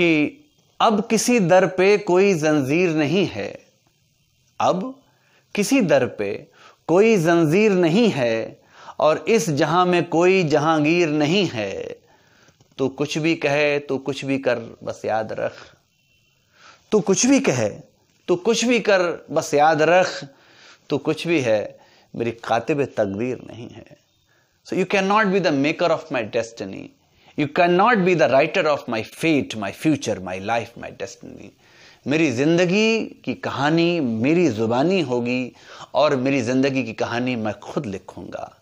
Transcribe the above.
कि अब किसी दर पे कोई जंजीर नहीं है अब किसी दर पे कोई जंजीर नहीं है और इस जहां में कोई जहांगीर नहीं है तो कुछ भी कहे तो कुछ भी कर बस याद रख तो कुछ भी कहे तो कुछ भी कर बस याद रख तो कुछ भी है मेरी कातिब तकदीर नहीं है so you can not be the maker of my destiny you can not be the writer of my fate my future my life my destiny मेरी ज़िंदगी की कहानी मेरी ज़ुबानी होगी और मेरी ज़िंदगी की कहानी मैं खुद लिखूंगा